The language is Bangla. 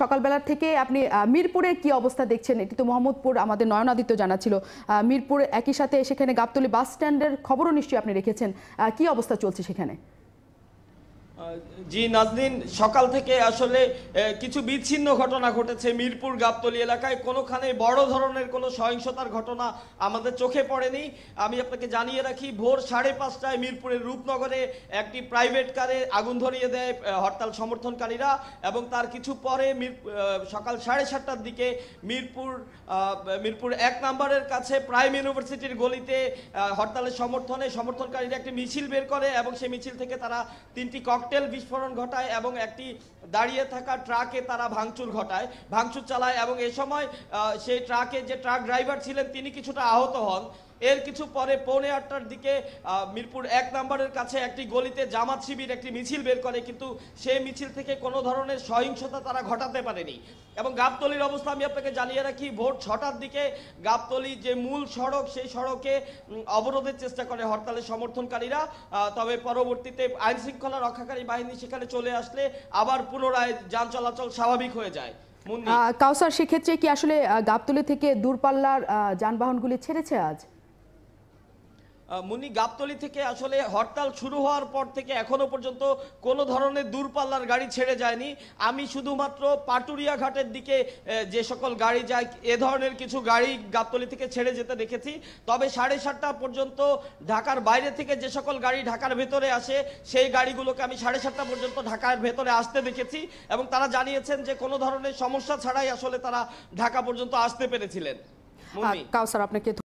সকালবেলার থেকে আপনি মিরপুরে কি অবস্থা দেখছেন এটি তো মোহাম্মদপুর আমাদের নয়নাদিত্য ছিল মিরপুর একই সাথে সেখানে গাবতলি বাস স্ট্যান্ডের খবরও নিশ্চয়ই আপনি রেখেছেন কি অবস্থা চলছে সেখানে জি নাজদিন সকাল থেকে আসলে কিছু বিচ্ছিন্ন ঘটনা ঘটেছে মিরপুর গাবতলি এলাকায় কোনোখানে বড় ধরনের কোনো সহিংসতার ঘটনা আমাদের চোখে পড়েনি আমি আপনাকে জানিয়ে রাখি ভোর সাড়ে পাঁচটায় মিরপুরের রূপনগরে একটি প্রাইভেট কারে আগুন ধরিয়ে দেয় হরতাল সমর্থনকারীরা এবং তার কিছু পরে মির সকাল সাড়ে সাতটার দিকে মিরপুর মিরপুর এক নম্বরের কাছে প্রাইম ইউনিভার্সিটির গলিতে হরতালের সমর্থনে সমর্থনকারীরা একটি মিছিল বের করে এবং সেই মিছিল থেকে তারা তিনটি কক ককটেল বিস্ফোরণ ঘটায় এবং একটি দাঁড়িয়ে থাকা ট্রাকে তারা ভাঙচুর ঘটায় ভাঙচুর চালায় এবং এ সময় সেই ট্রাকে যে ট্রাক ড্রাইভার ছিলেন তিনি কিছুটা আহত হন এর কিছু পরে পৌনে আটটার দিকে মিরপুর এক নম্বরের কাছে একটি গলিতে জামাত শিবির একটি মিছিল বের করে কিন্তু সেই মিছিল থেকে কোনো ধরনের সহিংসতা তারা ঘটাতে পারেনি এবং গাবতলির অবস্থা আমি আপনাকে জানিয়ে রাখি ভোট ছটার দিকে গাবতলি যে মূল সড়ক সেই সড়কে অবরোধের চেষ্টা করে হরতালের সমর্থনকারীরা তবে পরবর্তীতে আইন শৃঙ্খলা রক্ষাকারী বাহিনী সেখানে চলে আসলে আবার পুনরায় যান চলাচল স্বাভাবিক হয়ে যায় কাউসার সেক্ষেত্রে কি আসলে গাবতলি থেকে দূরপাল্লার যানবাহনগুলি ছেড়েছে আজ মুনি গাবতলি থেকে আসলে হরতাল শুরু হওয়ার পর থেকে এখনো পর্যন্ত কোনো ধরনের দূরপাল্লার গাড়ি ছেড়ে যায়নি আমি শুধুমাত্র পাটুরিয়া ঘাটের দিকে যে সকল গাড়ি যায় এ ধরনের কিছু গাড়ি গাবতলি থেকে ছেড়ে যেতে দেখেছি তবে সাড়ে সাতটা পর্যন্ত ঢাকার বাইরে থেকে যে সকল গাড়ি ঢাকার ভেতরে আসে সেই গাড়িগুলোকে আমি সাড়ে সাতটা পর্যন্ত ঢাকার ভেতরে আসতে দেখেছি এবং তারা জানিয়েছেন যে কোনো ধরনের সমস্যা ছাড়াই আসলে তারা ঢাকা পর্যন্ত আসতে পেরেছিলেন কাউসার আপনাকে